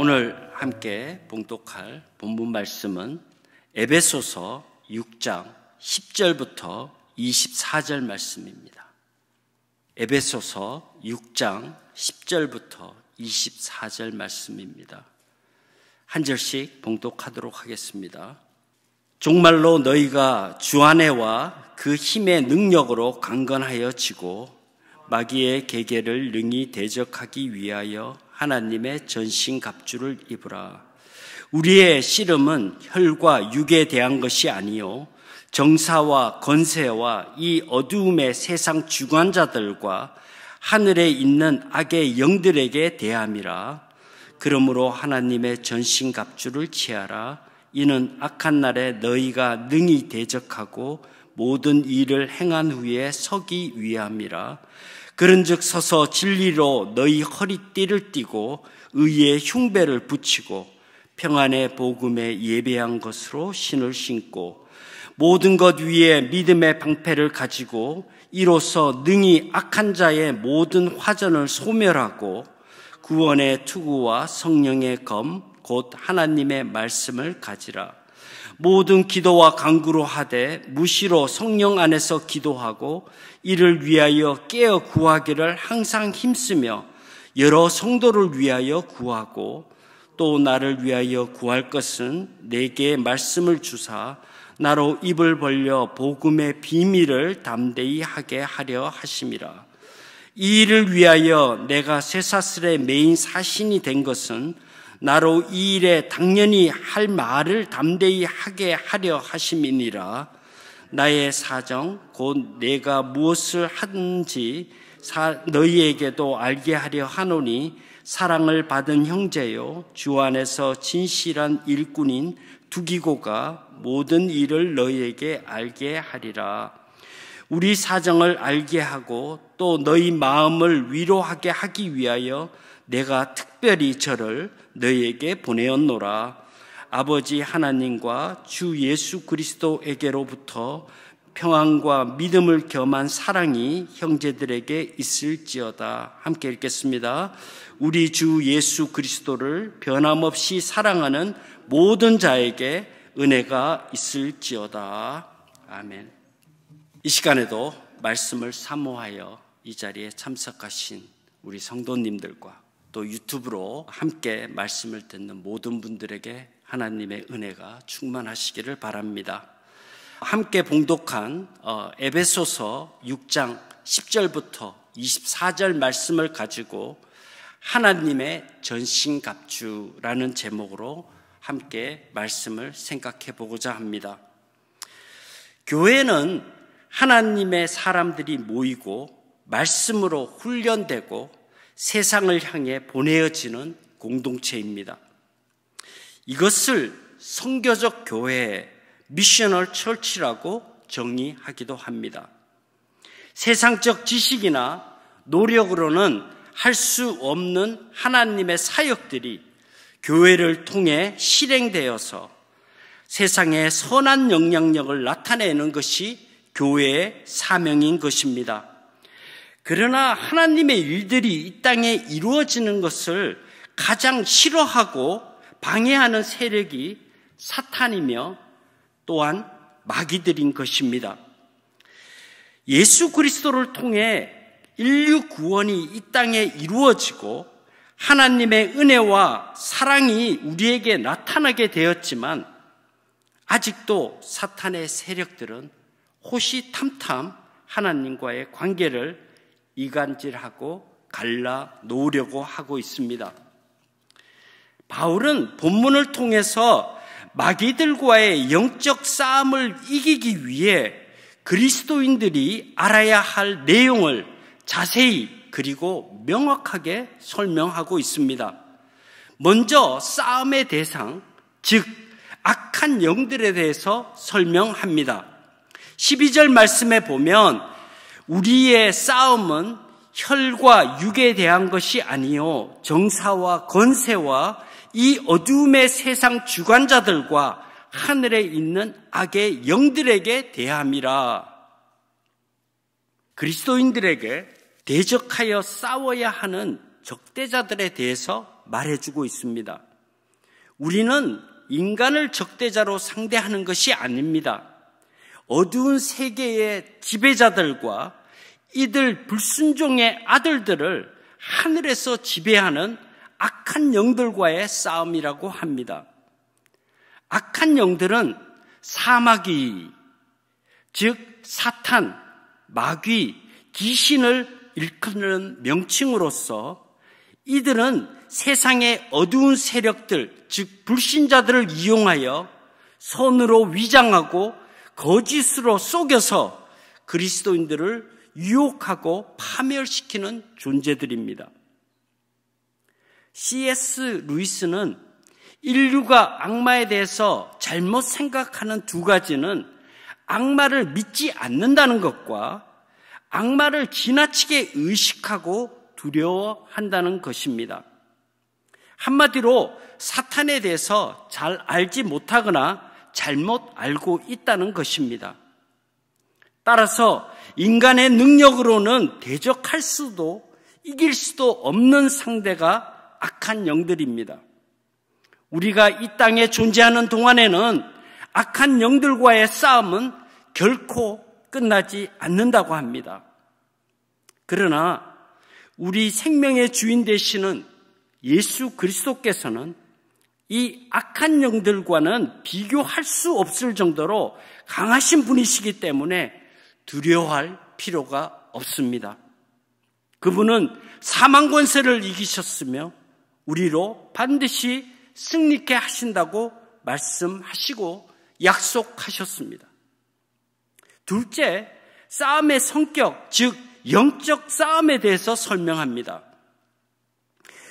오늘 함께 봉독할 본문 말씀은 에베소서 6장 10절부터 24절 말씀입니다. 에베소서 6장 10절부터 24절 말씀입니다. 한 절씩 봉독하도록 하겠습니다. 정말로 너희가 주안해와그 힘의 능력으로 강건하여 지고 마귀의 계계를 능히 대적하기 위하여 하나님의 전신 갑주를 입으라. 우리의 씨름은 혈과 육에 대한 것이 아니요 정사와 건세와 이 어두움의 세상 주관자들과 하늘에 있는 악의 영들에게 대함이라. 그러므로 하나님의 전신 갑주를 취하라. 이는 악한 날에 너희가 능히 대적하고 모든 일을 행한 후에 서기 위함이라. 그런즉 서서 진리로 너희 허리띠를 띠고 의의 흉배를 붙이고 평안의 복음에 예배한 것으로 신을 신고 모든 것 위에 믿음의 방패를 가지고 이로써 능히 악한 자의 모든 화전을 소멸하고 구원의 투구와 성령의 검 곧 하나님의 말씀을 가지라 모든 기도와 간구로 하되 무시로 성령 안에서 기도하고 이를 위하여 깨어 구하기를 항상 힘쓰며 여러 성도를 위하여 구하고 또 나를 위하여 구할 것은 내게 말씀을 주사 나로 입을 벌려 복음의 비밀을 담대히 하게 하려 하심이라. 이 일을 위하여 내가 쇠사슬의 메인 사신이 된 것은 나로 이 일에 당연히 할 말을 담대히 하게 하려 하심이니라 나의 사정 곧 내가 무엇을 하든지 너희에게도 알게 하려 하노니 사랑을 받은 형제요 주 안에서 진실한 일꾼인 두기고가 모든 일을 너희에게 알게 하리라 우리 사정을 알게 하고 또 너희 마음을 위로하게 하기 위하여 내가 특별히 저를 너희에게 보내었노라. 아버지 하나님과 주 예수 그리스도에게로부터 평안과 믿음을 겸한 사랑이 형제들에게 있을지어다. 함께 읽겠습니다. 우리 주 예수 그리스도를 변함없이 사랑하는 모든 자에게 은혜가 있을지어다. 아멘. 이 시간에도 말씀을 사모하여 이 자리에 참석하신 우리 성도님들과 또 유튜브로 함께 말씀을 듣는 모든 분들에게 하나님의 은혜가 충만하시기를 바랍니다. 함께 봉독한 어, 에베소서 6장 10절부터 24절 말씀을 가지고 하나님의 전신갑주라는 제목으로 함께 말씀을 생각해 보고자 합니다. 교회는 하나님의 사람들이 모이고 말씀으로 훈련되고 세상을 향해 보내어지는 공동체입니다. 이것을 성교적 교회, 미셔널 철치라고 정의하기도 합니다. 세상적 지식이나 노력으로는 할 수 없는 하나님의 사역들이 교회를 통해 실행되어서 세상에 선한 영향력을 나타내는 것이 교회의 사명인 것입니다. 그러나 하나님의 일들이 이 땅에 이루어지는 것을 가장 싫어하고 방해하는 세력이 사탄이며 또한 마귀들인 것입니다. 예수 그리스도를 통해 인류 구원이 이 땅에 이루어지고 하나님의 은혜와 사랑이 우리에게 나타나게 되었지만 아직도 사탄의 세력들은 호시탐탐 하나님과의 관계를 이간질하고 갈라 놓으려고 하고 있습니다. 바울은 본문을 통해서 마귀들과의 영적 싸움을 이기기 위해 그리스도인들이 알아야 할 내용을 자세히 그리고 명확하게 설명하고 있습니다. 먼저 싸움의 대상, 즉, 악한 영들에 대해서 설명합니다. 12절 말씀에 보면 우리의 싸움은 혈과 육에 대한 것이 아니요 정사와 건세와 이 어둠의 세상 주관자들과 하늘에 있는 악의 영들에게 대함이라. 그리스도인들에게 대적하여 싸워야 하는 적대자들에 대해서 말해주고 있습니다. 우리는 인간을 적대자로 상대하는 것이 아닙니다. 어두운 세계의 지배자들과 이들 불순종의 아들들을 하늘에서 지배하는 악한 영들과의 싸움이라고 합니다. 악한 영들은 사마귀, 즉 사탄, 마귀, 귀신을 일컫는 명칭으로서 이들은 세상의 어두운 세력들, 즉 불신자들을 이용하여 손으로 위장하고 거짓으로 속여서 그리스도인들을 유혹하고 파멸시키는 존재들입니다. C.S. 루이스는 인류가 악마에 대해서 잘못 생각하는 두 가지는 악마를 믿지 않는다는 것과 악마를 지나치게 의식하고 두려워한다는 것입니다. 한마디로 사탄에 대해서 잘 알지 못하거나 잘못 알고 있다는 것입니다. 따라서 인간의 능력으로는 대적할 수도 이길 수도 없는 상대가 악한 영들입니다. 우리가 이 땅에 존재하는 동안에는 악한 영들과의 싸움은 결코 끝나지 않는다고 합니다. 그러나 우리 생명의 주인 되시는 예수 그리스도께서는 이 악한 영들과는 비교할 수 없을 정도로 강하신 분이시기 때문에 두려워할 필요가 없습니다. 그분은 사망 권세를 이기셨으며 우리로 반드시 승리케 하신다고 말씀하시고 약속하셨습니다. 둘째, 싸움의 성격, 즉 영적 싸움에 대해서 설명합니다.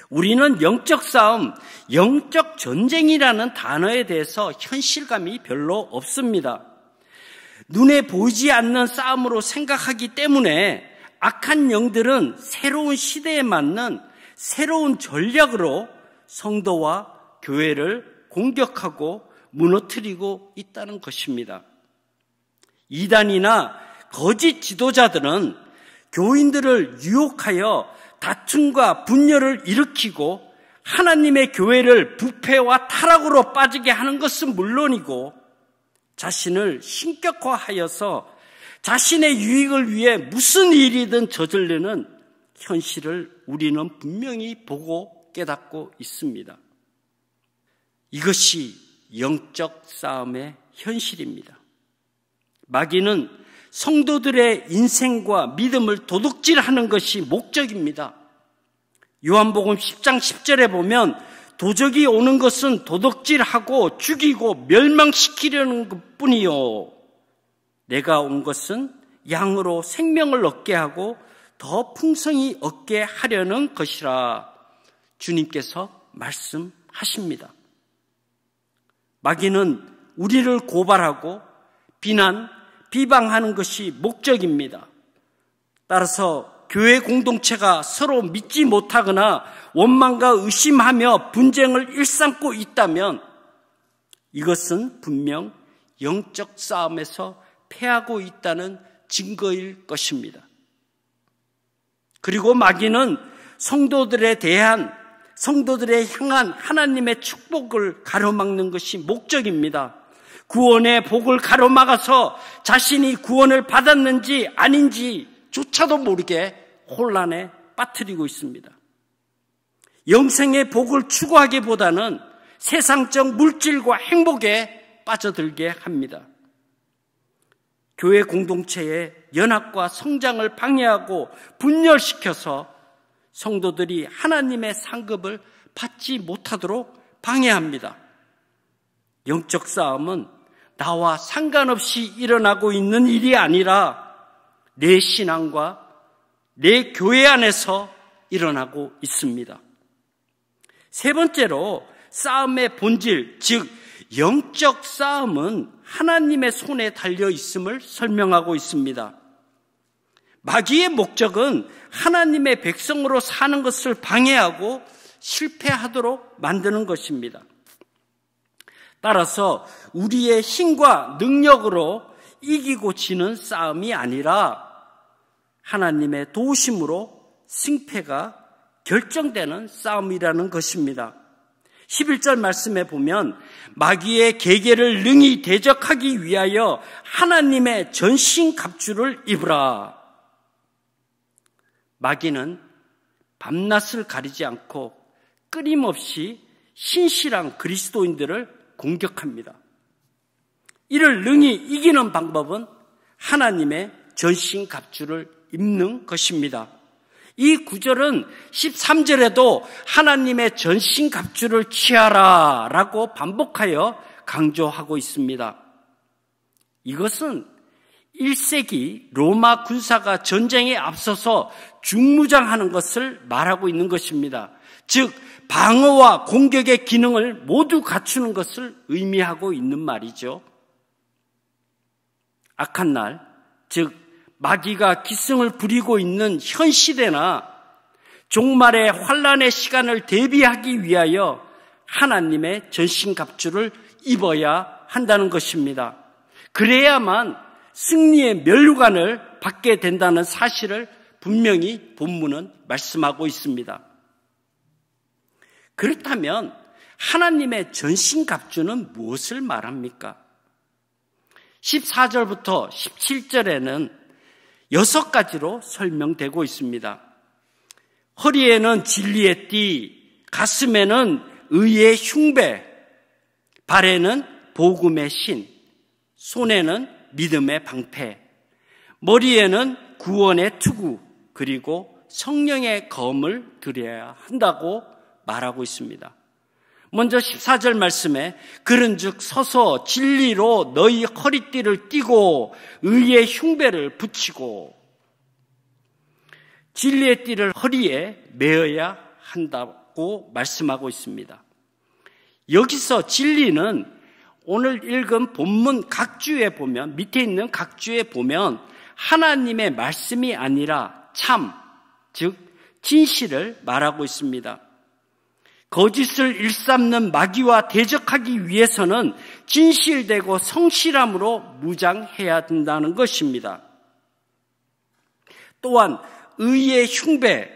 우리는 영적 싸움, 영적 전쟁이라는 단어에 대해서 현실감이 별로 없습니다. 눈에 보이지 않는 싸움으로 생각하기 때문에 악한 영들은 새로운 시대에 맞는 새로운 전략으로 성도와 교회를 공격하고 무너뜨리고 있다는 것입니다. 이단이나 거짓 지도자들은 교인들을 유혹하여 다툼과 분열을 일으키고 하나님의 교회를 부패와 타락으로 빠지게 하는 것은 물론이고 자신을 신격화하여서 자신의 유익을 위해 무슨 일이든 저질르는 현실을 우리는 분명히 보고 깨닫고 있습니다. 이것이 영적 싸움의 현실입니다. 마귀는 성도들의 인생과 믿음을 도둑질하는 것이 목적입니다. 요한복음 10장 10절에 보면 도적이 오는 것은 도둑질하고 죽이고 멸망시키려는 것 뿐이요. 내가 온 것은 양으로 생명을 얻게 하고 더 풍성히 얻게 하려는 것이라 주님께서 말씀하십니다. 마귀는 우리를 고발하고 비난, 비방하는 것이 목적입니다. 따라서 교회 공동체가 서로 믿지 못하거나 원망과 의심하며 분쟁을 일삼고 있다면 이것은 분명 영적 싸움에서 패하고 있다는 증거일 것입니다. 그리고 마귀는 성도들에 대한 성도들의 향한 하나님의 축복을 가로막는 것이 목적입니다. 구원의 복을 가로막아서 자신이 구원을 받았는지 아닌지조차도 모르게 혼란에 빠뜨리고 있습니다. 영생의 복을 추구하기보다는 세상적 물질과 행복에 빠져들게 합니다. 교회 공동체의 연합과 성장을 방해하고 분열시켜서 성도들이 하나님의 상급을 받지 못하도록 방해합니다. 영적 싸움은 나와 상관없이 일어나고 있는 일이 아니라 내 신앙과 내 교회 안에서 일어나고 있습니다. 세 번째로 싸움의 본질, 즉, 영적 싸움은 하나님의 손에 달려 있음을 설명하고 있습니다. 마귀의 목적은 하나님의 백성으로 사는 것을 방해하고 실패하도록 만드는 것입니다. 따라서 우리의 힘과 능력으로 이기고 지는 싸움이 아니라 하나님의 도우심으로 승패가 결정되는 싸움이라는 것입니다. 11절 말씀에 보면 마귀의 계계를 능히 대적하기 위하여 하나님의 전신 갑주를 입으라. 마귀는 밤낮을 가리지 않고 끊임없이 신실한 그리스도인들을 공격합니다. 이를 능히 이기는 방법은 하나님의 전신 갑주를 입는 것입니다. 이 구절은 13절에도 하나님의 전신갑주를 취하라 라고 반복하여 강조하고 있습니다. 이것은 1세기 로마 군사가 전쟁에 앞서서 중무장하는 것을 말하고 있는 것입니다. 즉, 방어와 공격의 기능을 모두 갖추는 것을 의미하고 있는 말이죠. 악한 날, 즉, 마귀가 기승을 부리고 있는 현 시대나 종말의 환란의 시간을 대비하기 위하여 하나님의 전신갑주를 입어야 한다는 것입니다. 그래야만 승리의 멸류관을 받게 된다는 사실을 분명히 본문은 말씀하고 있습니다. 그렇다면 하나님의 전신갑주는 무엇을 말합니까? 14절부터 17절에는 여섯 가지로 설명되고 있습니다. 허리에는 진리의 띠, 가슴에는 의의 흉배, 발에는 복음의 신, 손에는 믿음의 방패, 머리에는 구원의 투구, 그리고 성령의 검을 그려야 한다고 말하고 있습니다. 먼저 14절 말씀에 그런즉 서서 진리로 너희 허리띠를 띠고 의의 흉배를 붙이고 진리의 띠를 허리에 매어야 한다고 말씀하고 있습니다. 여기서 진리는 오늘 읽은 본문 각주에 보면 밑에 있는 각주에 보면 하나님의 말씀이 아니라 참, 즉 진실을 말하고 있습니다. 거짓을 일삼는 마귀와 대적하기 위해서는 진실되고 성실함으로 무장해야 된다는 것입니다. 또한 의의 흉배,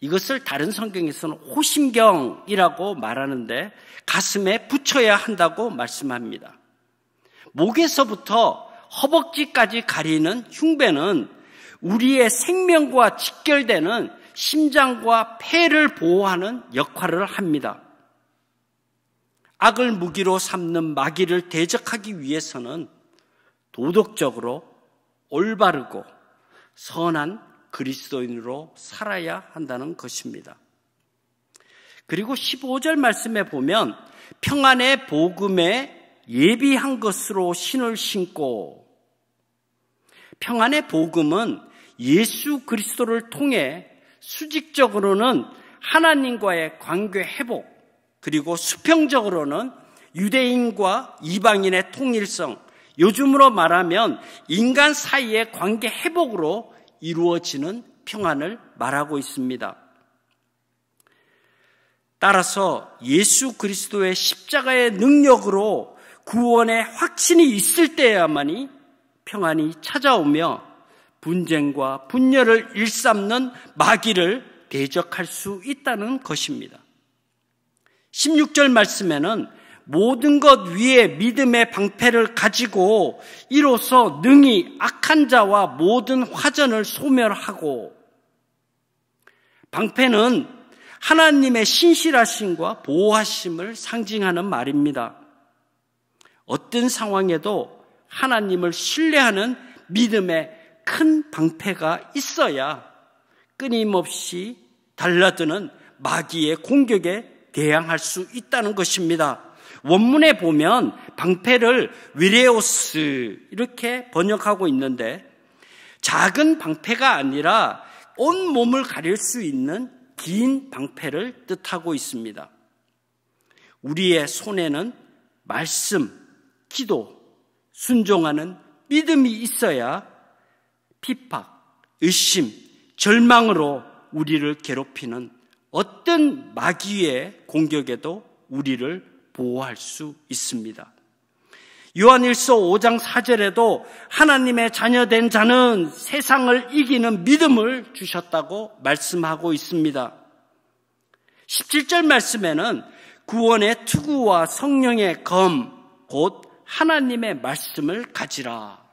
이것을 다른 성경에서는 호심경이라고 말하는데 가슴에 붙여야 한다고 말씀합니다. 목에서부터 허벅지까지 가리는 흉배는 우리의 생명과 직결되는 심장과 폐를 보호하는 역할을 합니다. 악을 무기로 삼는 마귀를 대적하기 위해서는 도덕적으로 올바르고 선한 그리스도인으로 살아야 한다는 것입니다. 그리고 15절 말씀에 보면 평안의 복음에 예비한 것으로 신을 신고 평안의 복음은 예수 그리스도를 통해 수직적으로는 하나님과의 관계 회복, 그리고 수평적으로는 유대인과 이방인의 통일성, 요즘으로 말하면 인간 사이의 관계 회복으로 이루어지는 평안을 말하고 있습니다. 따라서 예수 그리스도의 십자가의 능력으로 구원의 확신이 있을 때야만이 평안이 찾아오며 분쟁과 분열을 일삼는 마귀를 대적할 수 있다는 것입니다. 16절 말씀에는 모든 것 위에 믿음의 방패를 가지고 이로써 능히 악한 자와 모든 화전을 소멸하고 방패는 하나님의 신실하심과 보호하심을 상징하는 말입니다. 어떤 상황에도 하나님을 신뢰하는 믿음의 큰 방패가 있어야 끊임없이 달라드는 마귀의 공격에 대항할 수 있다는 것입니다. 원문에 보면 방패를 위레오스 이렇게 번역하고 있는데 작은 방패가 아니라 온 몸을 가릴 수 있는 긴 방패를 뜻하고 있습니다. 우리의 손에는 말씀, 기도, 순종하는 믿음이 있어야 핍박, 의심, 절망으로 우리를 괴롭히는 어떤 마귀의 공격에도 우리를 보호할 수 있습니다. 요한일서 5장 4절에도 하나님의 자녀된 자는 세상을 이기는 믿음을 주셨다고 말씀하고 있습니다. 17절 말씀에는 구원의 투구와 성령의 검, 곧 하나님의 말씀을 가지라.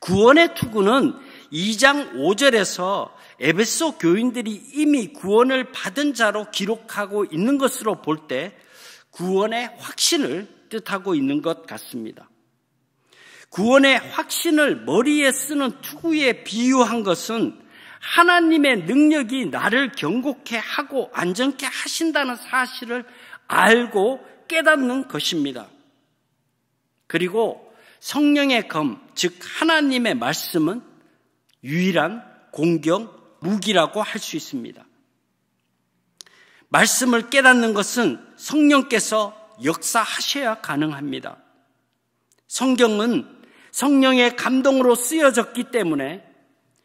구원의 투구는 2장 5절에서 에베소 교인들이 이미 구원을 받은 자로 기록하고 있는 것으로 볼 때 구원의 확신을 뜻하고 있는 것 같습니다. 구원의 확신을 머리에 쓰는 투구에 비유한 것은 하나님의 능력이 나를 경고케 하고 안전케 하신다는 사실을 알고 깨닫는 것입니다. 그리고 성령의 검, 즉 하나님의 말씀은 유일한 공경 무기라고 할 수 있습니다. 말씀을 깨닫는 것은 성령께서 역사하셔야 가능합니다. 성경은 성령의 감동으로 쓰여졌기 때문에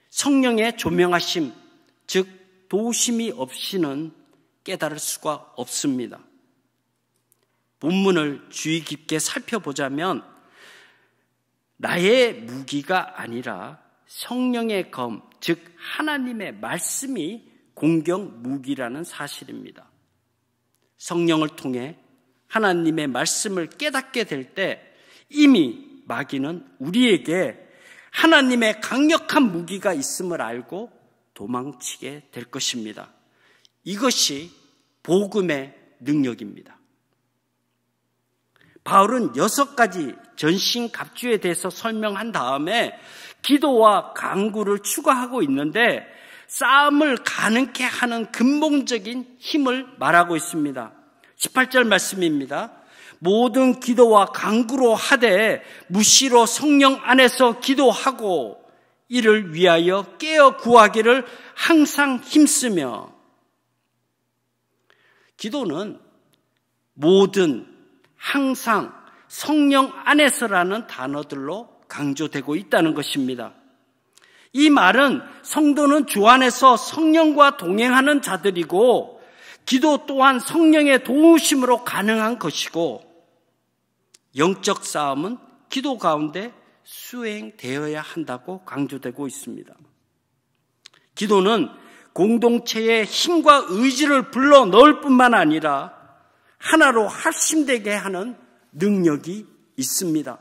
성령의 조명하심, 즉 도심이 우 없이는 깨달을 수가 없습니다. 본문을 주의 깊게 살펴보자면 나의 무기가 아니라 성령의 검, 즉 하나님의 말씀이 공격 무기라는 사실입니다. 성령을 통해 하나님의 말씀을 깨닫게 될 때 이미 마귀는 우리에게 하나님의 강력한 무기가 있음을 알고 도망치게 될 것입니다. 이것이 복음의 능력입니다. 바울은 여섯 가지 전신 갑주에 대해서 설명한 다음에 기도와 강구를 추가하고 있는데 싸움을 가능케 하는 근본적인 힘을 말하고 있습니다. 18절 말씀입니다. 모든 기도와 강구로 하되 무시로 성령 안에서 기도하고 이를 위하여 깨어 구하기를 항상 힘쓰며 기도는 모든 항상 성령 안에서라는 단어들로 강조되고 있다는 것입니다. 이 말은 성도는 주 안에서 성령과 동행하는 자들이고 기도 또한 성령의 도우심으로 가능한 것이고 영적 싸움은 기도 가운데 수행되어야 한다고 강조되고 있습니다. 기도는 공동체의 힘과 의지를 불러 넣을 뿐만 아니라 하나로 합심되게 하는 능력이 있습니다.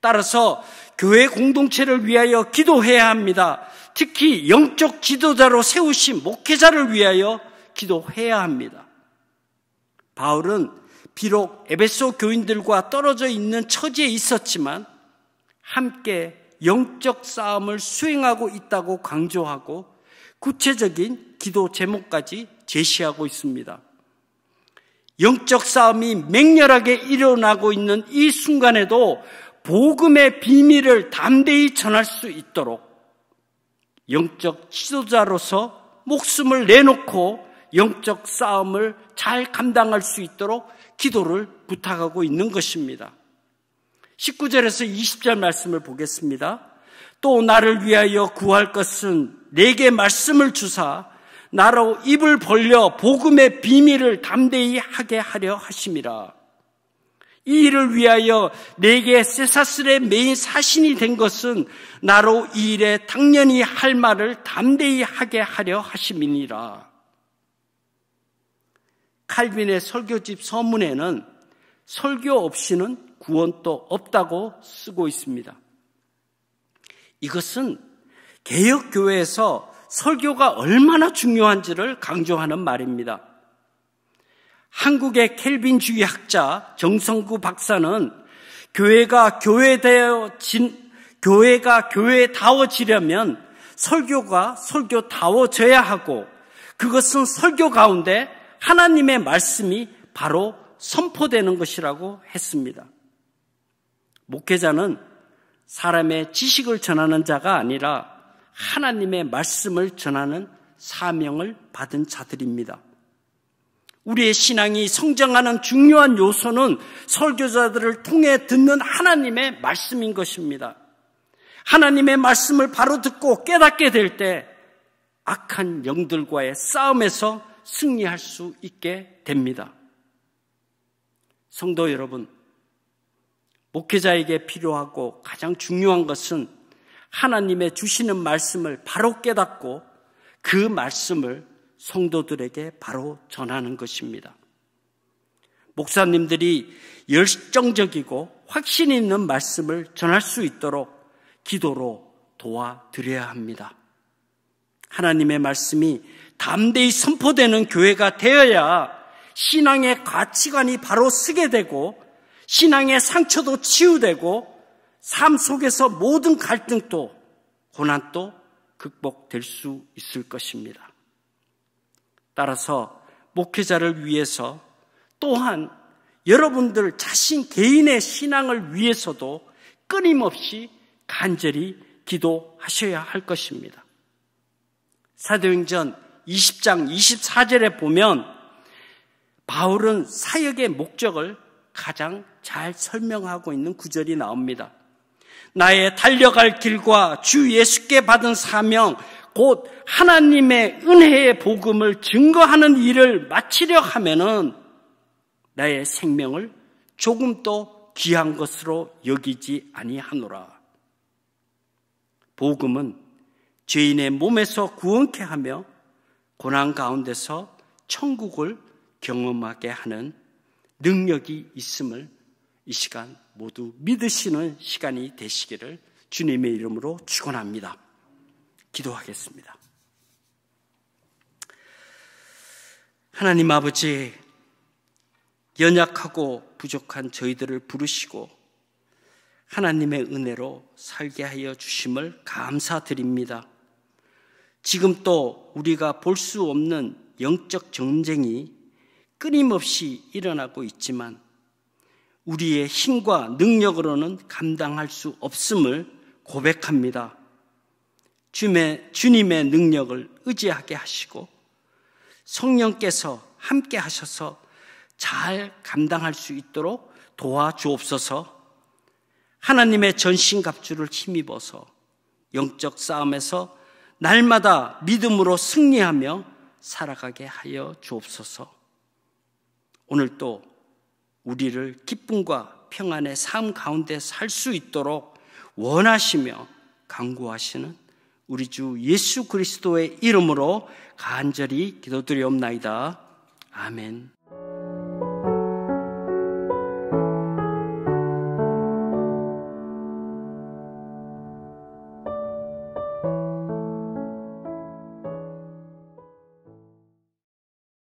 따라서 교회 공동체를 위하여 기도해야 합니다. 특히 영적 지도자로 세우신 목회자를 위하여 기도해야 합니다. 바울은 비록 에베소 교인들과 떨어져 있는 처지에 있었지만 함께 영적 싸움을 수행하고 있다고 강조하고 구체적인 기도 제목까지 제시하고 있습니다. 영적 싸움이 맹렬하게 일어나고 있는 이 순간에도 복음의 비밀을 담대히 전할 수 있도록 영적 지도자로서 목숨을 내놓고 영적 싸움을 잘 감당할 수 있도록 기도를 부탁하고 있는 것입니다. 19절에서 20절 말씀을 보겠습니다. 또 나를 위하여 구할 것은 내게 말씀을 주사 나로 입을 벌려 복음의 비밀을 담대히 하게 하려 하심이라. 이 일을 위하여 내게 세사슬의 메인 사신이 된 것은 나로 이 일에 당연히 할 말을 담대히 하게 하려 하심이니라. 칼빈의 설교집 서문에는 설교 없이는 구원도 없다고 쓰고 있습니다. 이것은 개혁교회에서 설교가 얼마나 중요한지를 강조하는 말입니다. 한국의 켈빈주의 학자 정성구 박사는 교회가 교회되어진 교회가 교회다워지려면 설교가 설교다워져야 하고 그것은 설교 가운데 하나님의 말씀이 바로 선포되는 것이라고 했습니다. 목회자는 사람의 지식을 전하는 자가 아니라 하나님의 말씀을 전하는 사명을 받은 자들입니다. 우리의 신앙이 성장하는 중요한 요소는 설교자들을 통해 듣는 하나님의 말씀인 것입니다. 하나님의 말씀을 바로 듣고 깨닫게 될 때 악한 영들과의 싸움에서 승리할 수 있게 됩니다. 성도 여러분, 목회자에게 필요하고 가장 중요한 것은 하나님의 주시는 말씀을 바로 깨닫고 그 말씀을 성도들에게 바로 전하는 것입니다. 목사님들이 열정적이고 확신 있는 말씀을 전할 수 있도록 기도로 도와드려야 합니다. 하나님의 말씀이 담대히 선포되는 교회가 되어야 신앙의 가치관이 바로 쓰게 되고 신앙의 상처도 치유되고 삶 속에서 모든 갈등도 고난도 극복될 수 있을 것입니다. 따라서 목회자를 위해서 또한 여러분들 자신 개인의 신앙을 위해서도 끊임없이 간절히 기도하셔야 할 것입니다. 사도행전 20장 24절에 보면 바울은 사역의 목적을 가장 잘 설명하고 있는 구절이 나옵니다. 나의 달려갈 길과 주 예수께 받은 사명, 곧 하나님의 은혜의 복음을 증거하는 일을 마치려 하면은 나의 생명을 조금도 귀한 것으로 여기지 아니하노라. 복음은 죄인의 몸에서 구원케 하며 고난 가운데서 천국을 경험하게 하는 능력이 있음을 이 시간 모두 믿으시는 시간이 되시기를 주님의 이름으로 축원합니다. 기도하겠습니다. 하나님 아버지 연약하고 부족한 저희들을 부르시고 하나님의 은혜로 살게 하여 주심을 감사드립니다. 지금 또 우리가 볼 수 없는 영적 전쟁이 끊임없이 일어나고 있지만 우리의 힘과 능력으로는 감당할 수 없음을 고백합니다. 주님의, 주님의 능력을 의지하게 하시고 성령께서 함께 하셔서 잘 감당할 수 있도록 도와주옵소서 하나님의 전신갑주를 힘입어서 영적 싸움에서 날마다 믿음으로 승리하며 살아가게 하여 주옵소서 오늘 또 우리를 기쁨과 평안의 삶 가운데 살 수 있도록 원하시며 강구하시는 우리 주 예수 그리스도의 이름으로 간절히 기도드리옵나이다. 아멘.